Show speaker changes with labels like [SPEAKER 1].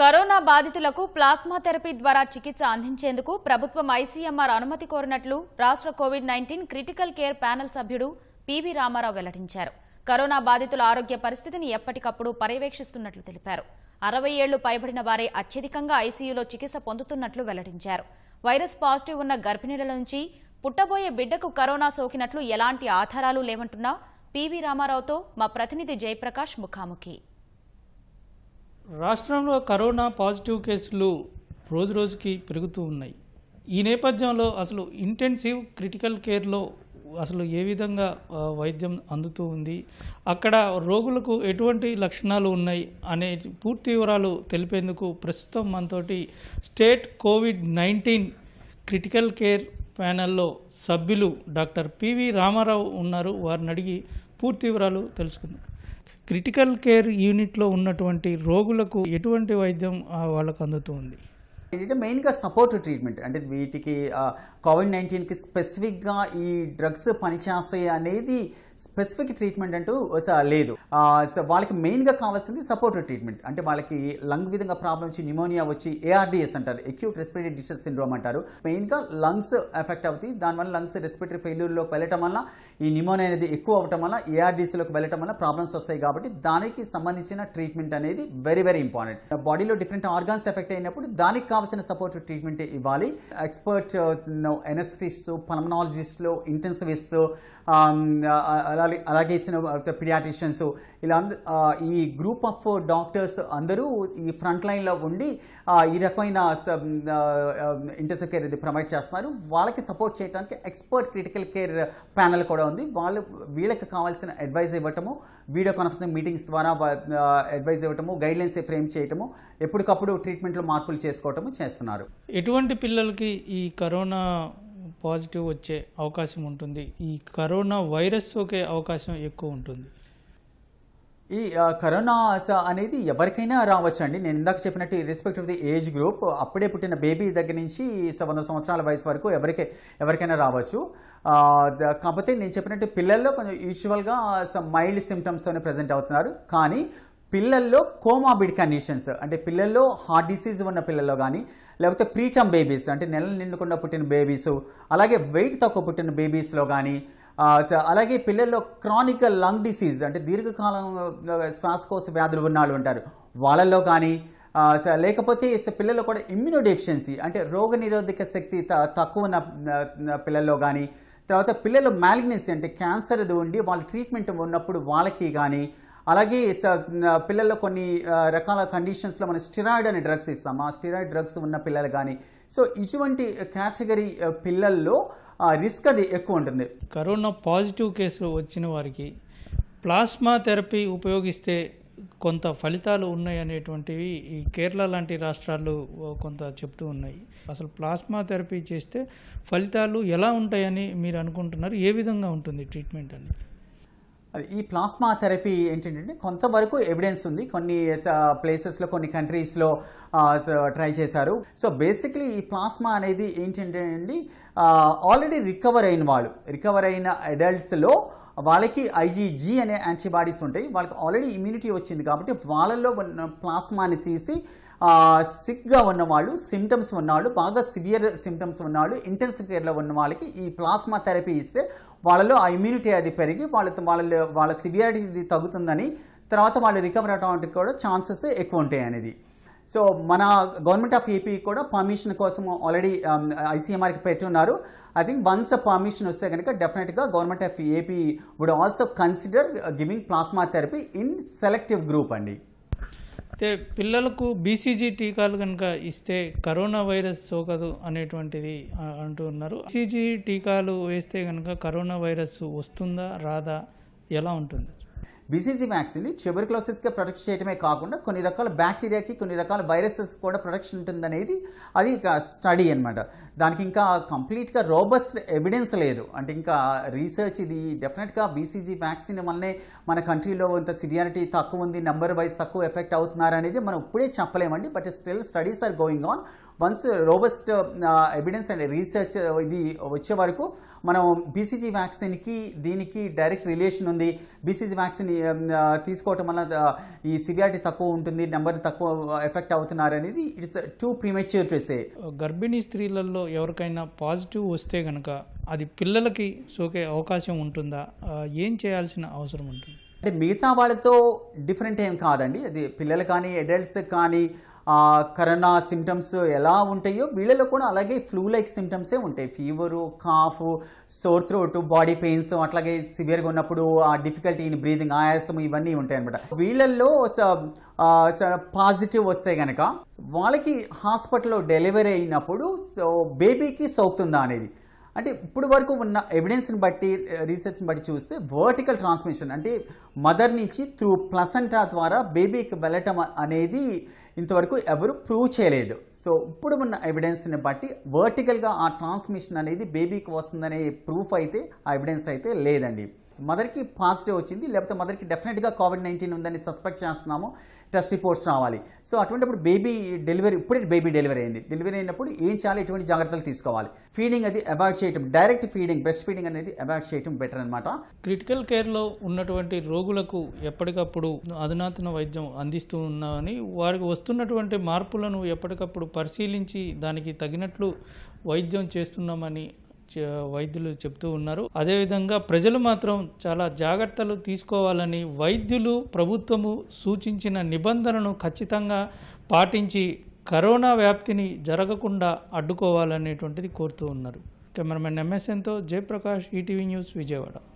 [SPEAKER 1] corona బాధితులకు plasma therapy ద్వారా చికిత్స అందించేందుకు ప్రభుత్వం ఐసీఎంఆర్ అనుమతి కోరినట్లు రాష్ట్ర Covid nineteen critical care panel సభ్యుడు పీవీ రామారావు వెల్లడించారు కరోనా బాధితుల ఆరోగ్య పరిస్థితిని ఎప్పటికప్పుడు పర్యవేక్షిస్తున్నట్లు తెలిపారు అరవై ఏళ్లు పైబడిన వారే అత్యధికంగా ఐసీయూలో చికిత్స పొందుతున్నట్లు వెల్లడించారు వైరస్ పాజిటివ్ ఉన్న గర్భిణీల నుంచి పుట్టబోయే బిడ్డకు కరోనా సోకినట్లు ఎలాంటి ఆధారాలు లేవంటున్నా పీవీ రామారావుతో మా ప్రతినిధి జయప్రకాష్ ముఖాముఖి
[SPEAKER 2] రాష్ట్రంలో కరోనా పాజిటివ్ కేసులు రోజు రోజుకి పెరుగుతూ ఉన్నాయి ఈ నేపథ్యంలో అసలు ఇంటెన్సివ్ క్రిటికల్ కేర్లో అసలు ఏ విధంగా వైద్యం అందుతూ ఉంది అక్కడ రోగులకు ఎటువంటి లక్షణాలు ఉన్నాయి అనే పూర్తి వివరాలు తెలిపేందుకు ప్రస్తుతం మనతోటి state covid nineteen critical care ప్యానెల్లో సభ్యులు డాక్టర్ పివి రామారావు ఉన్నారు వారిని అడిగి పూర్తి వివరాలు తెలుసుకుందాం క్రిటికల్ కేర్ యూనిట్లో ఉన్నటువంటి రోగులకు ఎటువంటి వైద్యం వాళ్ళకు అందుతుంది
[SPEAKER 1] ఏంటంటే మెయిన్గా సపోర్ట్ ట్రీట్మెంట్ అంటే వీటికి కోవిడ్ నైన్టీన్కి స్పెసిఫిక్గా ఈ డ్రగ్స్ పనిచేస్తాయి అనేది స్పెసిఫిక్ ట్రీట్మెంట్ అంటూ లేదు వాళ్ళకి మెయిన్గా కావాల్సింది సపోర్టివ్ ట్రీట్మెంట్ అంటే వాళ్ళకి లంగ్ విధంగా ప్రాబ్లం వచ్చి న్యూమోనియా వచ్చి ఏఆర్డిఎస్ అంటారు ఎక్యూట్ రెస్పిరేటరీ డిసీజ్ సిండ్రోమ్ అంటారు మెయిన్గా లంగ్స్ ఎఫెక్ట్ అవుతాయి దానివల్ల లంగ్స్ రెస్పిరేటరీ ఫెయిల్యూర్లోకి వెళ్ళటం వల్ల ఈ న్యూమోనియా అనేది ఎక్కువ అవటం వల్ల ఏఆర్డీసీలోకి వెళ్ళటం వల్ల ప్రాబ్లమ్స్ వస్తాయి కాబట్టి దానికి సంబంధించిన ట్రీట్మెంట్ అనేది వెరీ వెరీ ఇంపార్టెంట్ బాడీలో డిఫరెంట్ ఆర్గాన్స్ ఎఫెక్ట్ అయినప్పుడు దానికి కావాల్సిన సపోర్ట్ ట్రీట్మెంట్ ఇవ్వాలి ఎక్స్పర్ట్ ఎనస్టిస్ట్ పనమనాలజిస్ట్లు ఇంటెన్సివిస్ట్ అలాగే అలాగే ఇచ్చిన పిడియాటిషియన్స్ ఇలా ఈ గ్రూప్ ఆఫ్ డాక్టర్స్ అందరూ ఈ ఫ్రంట్ లైన్లో ఉండి ఈ రకమైన ఇంటర్సెప్ కేర్ ఇది ప్రొవైడ్ చేస్తున్నారు వాళ్ళకి సపోర్ట్ చేయడానికి ఎక్స్పర్ట్ క్రిటికల్ కేర్ ప్యానల్ కూడా ఉంది వాళ్ళు వీళ్ళకి కావాల్సిన అడ్వైజ్ ఇవ్వటము వీడియో కాన్ఫరెన్సింగ్ మీటింగ్స్ ద్వారా అడ్వైస్ ఇవ్వటము గైడ్లైన్స్ ఫ్రేమ్ చేయటము ఎప్పటికప్పుడు ట్రీట్మెంట్లో మార్పులు చేసుకోవటము చేస్తున్నారు
[SPEAKER 2] ఎటువంటి పిల్లలకి ఈ కరోనా పాజిటివ్ వచ్చే అవకాశం ఉంటుంది ఈ కరోనా వైరస్ సోకే అవకాశం ఎక్కువ ఉంటుంది
[SPEAKER 1] ఈ కరోనా అనేది ఎవరికైనా రావచ్చండి నేను ఇందాక చెప్పినట్టు respect of the age group అప్పుడే పుట్టిన బేబీ దగ్గర నుంచి వంద సంవత్సరాల వయసు వరకు ఎవరికే ఎవరికైనా రావచ్చు కాకపోతే నేను చెప్పినట్టు పిల్లల్లో కొంచెం యూజువల్గా మైల్డ్ సిమ్టమ్స్తోనే ప్రజెంట్ అవుతున్నారు కానీ పిల్లల్లో కోమాబిడ్ కండిషన్స్ అంటే పిల్లల్లో హార్ట్ డిసీజ్ ఉన్న పిల్లల్లో కానీ లేకపోతే ప్రీటమ్ బేబీస్ అంటే నెలలు నిండుకుండా పుట్టిన బేబీస్ అలాగే వెయిట్ తక్కువ పుట్టిన బేబీస్లో కానీ అలాగే పిల్లల్లో క్రానిక్ లంగ్ డిసీజ్ అంటే దీర్ఘకాలం శ్వాసకోశ వ్యాధులు ఉన్న వాళ్ళు ఉంటారు వాళ్ళల్లో కానీ లేకపోతే పిల్లల్లో కూడా ఇమ్యూనో డెఫిషియన్సీ అంటే రోగ నిరోధక శక్తి తక్కువ ఉన్న పిల్లల్లో కానీ తర్వాత పిల్లలు మ్యాలిగ్నెన్సీ అంటే క్యాన్సర్ ఉండి వాళ్ళ ట్రీట్మెంట్ ఉన్నప్పుడు వాళ్ళకి కానీ అలాగే పిల్లల్లో కొన్ని రకాల కండిషన్స్లో మనం స్టిరాయిడ్ అనే డ్రగ్స్ ఇస్తాం ఆ స్టిరాయిడ్ డ్రగ్స్ ఉన్న పిల్లలు కానీ సో ఇటువంటి కేటగిరీ పిల్లల్లో రిస్క్ అది ఎక్కువ ఉంటుంది
[SPEAKER 2] కరోనా పాజిటివ్ కేసులు వచ్చిన వారికి ప్లాస్మా థెరపీ ఉపయోగిస్తే కొంత ఫలితాలు ఉన్నాయి అనేటువంటివి ఈ కేరళ లాంటి రాష్ట్రాలు కొంత చెప్తూ ఉన్నాయి అసలు ప్లాస్మా థెరపీ చేస్తే ఫలితాలు ఎలా ఉంటాయని మీరు అనుకుంటున్నారు ఏ విధంగా ఉంటుంది ట్రీట్మెంట్ అనేది
[SPEAKER 1] అది ఈ ప్లాస్మా థెరపీ ఏంటంటే కొంతవరకు ఎవిడెన్స్ ఉంది కొన్ని ప్లేసెస్లో కొన్ని కంట్రీస్లో ట్రై చేశారు సో బేసిక్లీ ఈ ప్లాస్మా అనేది ఏంటంటే అండి ఆల్రెడీ రికవర్ అయిన వాళ్ళు రికవర్ అయిన అడల్ట్స్లో వాళ్ళకి ఐజీజీ అనే యాంటీబాడీస్ ఉంటాయి వాళ్ళకి ఆల్రెడీ ఇమ్యూనిటీ వచ్చింది కాబట్టి వాళ్ళలో ఉన్న ప్లాస్మాని తీసి సిక్గా ఉన్నవాళ్ళు సిమ్టమ్స్ ఉన్నవాళ్ళు బాగా సివియర్ సిమ్టమ్స్ ఉన్నవాళ్ళు ఇంటెన్సివ్ కేర్లో ఉన్న వాళ్ళకి ఈ ప్లాస్మా థెరపీ ఇస్తే వాళ్ళలో ఆ ఇమ్యూనిటీ అది పెరిగి వాళ్ళ వాళ్ళ వాళ్ళ సివియారిటీ తగ్గుతుందని తర్వాత వాళ్ళు రికవర్ అవడానికి కూడా ఛాన్సెస్ ఎక్కువ ఉంటాయి అనేది సో మన గవర్నమెంట్ ఆఫ్ ఏపీ కూడా పర్మిషన్ కోసం ఆల్రెడీ ఐసీఎంఆర్కి పెట్టున్నారు ఐ థింక్ వన్స్ పర్మిషన్ వస్తే కనుక డెఫినెట్గా government of AP would also consider giving plasma therapy in selective group అండి అయితే పిల్లలకు
[SPEAKER 2] బీసీజీ టీకాలు కనుక ఇస్తే కరోనా వైరస్ సోకదు అనేటువంటిది ఉన్నారు బీసీజీ టీకాలు వేస్తే కనుక కరోనా వైరస్ వస్తుందా రాదా ఎలా
[SPEAKER 1] ఉంటుంది బీసీజీ వ్యాక్సిన్ని ట్యూబర్క్లోసిస్గా ప్రొటెక్ట్ చేయడమే కాకుండా కొన్ని రకాల బ్యాక్టీరియాకి కొన్ని రకాల వైరసెస్ కూడా ప్రొటెక్షన్ ఉంటుందనేది అది ఇక స్టడీ అనమాట దానికి ఇంకా కంప్లీట్గా రోబస్ట్ ఎవిడెన్స్ లేదు అంటే ఇంకా రీసెర్చ్ ఇది డెఫినెట్గా బీసీజీ వ్యాక్సిన్ వల్లనే మన కంట్రీలో ఇంత సివియారిటీ తక్కువ ఉంది నెంబర్ వైజ్ తక్కువ ఎఫెక్ట్ అవుతున్నారు అనేది మనం ఇప్పుడే చెప్పలేమండి but still studies are going on once robust evidence and research ఇది వచ్చే వరకు మనం బీసీజీ వ్యాక్సిన్కి దీనికి డైరెక్ట్ రిలేషన్ ఉంది బీసీజీ వ్యాక్సిన్ తీసుకోవటం వల్ల ఈ సివియారిటీ తక్కువ ఉంటుంది నెంబర్ తక్కువ ఎఫెక్ట్ అవుతున్నారు అనేది it's too premature to say
[SPEAKER 2] గర్భిణీ స్త్రీలలో ఎవరికైనా పాజిటివ్ వస్తే కనుక అది పిల్లలకి సోకే అవకాశం ఉంటుందా ఏం చేయాల్సిన అవసరం
[SPEAKER 1] ఉంటుంది అంటే మిగతా వాళ్ళతో డిఫరెంట్ ఏం కాదండి అది పిల్లలు కానీ అడల్ట్స్ కానీ కరోనా సిమ్టమ్స్ ఎలా ఉంటాయో వీళ్ళలో కూడా అలాగే ఫ్లూ లైక్ సిమ్టమ్సే ఉంటాయి fever cough sore throat body pains అట్లాగే సివియర్గా ఉన్నప్పుడు ఆ డిఫికల్టీ ఇన్ బ్రీదింగ్ ఆయాసం ఇవన్నీ ఉంటాయి అనమాట వీళ్ళల్లో పాజిటివ్ వస్తే కనుక వాళ్ళకి హాస్పిటల్లో డెలివరీ అయినప్పుడు సో బేబీకి సోకుతుందా అనేది అంటే ఇప్పుడు వరకు ఉన్న ఎవిడెన్స్ని బట్టి రీసెర్చ్ని eh, బట్టి చూస్తే వర్టికల్ ట్రాన్స్మిషన్ అంటే మదర్ నుంచి త్రూ ప్లసంటా ద్వారా బేబీకి వెళ్ళటం అనేది ఇంతవరకు ఎవరు ప్రూవ్ చేయలేదు సో ఇప్పుడు ఉన్న ఎవిడెన్స్ని బట్టి వర్టికల్గా ఆ ట్రాన్స్మిషన్ అనేది బేబీకి వస్తుందనే ప్రూఫ్ అయితే ఆ ఎవిడెన్స్ అయితే లేదండి మదర్కి పాజిటివ్ వచ్చింది లేకపోతే మదర్కి డెఫినెట్గా కోవిడ్ నైన్టీన్ ఉందని సస్పెక్ట్ చేస్తున్నాము టెస్ట్ రిపోర్ట్స్ రావాలి సో అటువంటిప్పుడు బేబీ డెలివరీ ఇప్పుడే బేబీ డెలివరీ అయింది డెలివరీ అయినప్పుడు ఏం చేయాలి ఎటువంటి జాగ్రత్తలు తీసుకోవాలి ఫీడింగ్ అది అవాయిడ్ చేయటం డైరెక్ట్ ఫీడింగ్ బ్రెస్ట్ ఫీడింగ్ అనేది అవాయిడ్ చేయటం బెటర్ అనమాట క్రిటికల్ కేర్లో ఉన్నటువంటి
[SPEAKER 2] రోగులకు ఎప్పటికప్పుడు అధునాతన వైద్యం అందిస్తూ ఉన్నామని వారికి వస్తున్నటువంటి మార్పులను ఎప్పటికప్పుడు పరిశీలించి దానికి తగినట్లు వైద్యం చేస్తున్నామని వైద్యులు చెప్తూ ఉన్నారు అదేవిధంగా ప్రజలు మాత్రం చాలా జాగ్రత్తలు తీసుకోవాలని వైద్యులు ప్రభుత్వము సూచించిన నిబంధనను ఖచ్చితంగా పాటించి కరోనా వ్యాప్తిని జరగకుండా అడ్డుకోవాలనేటువంటిది కోరుతూ ఉన్నారు కెమెరామెన్ ఎంఎస్ఎన్తో జయప్రకాష్ ఈటీవీ న్యూస్ విజయవాడ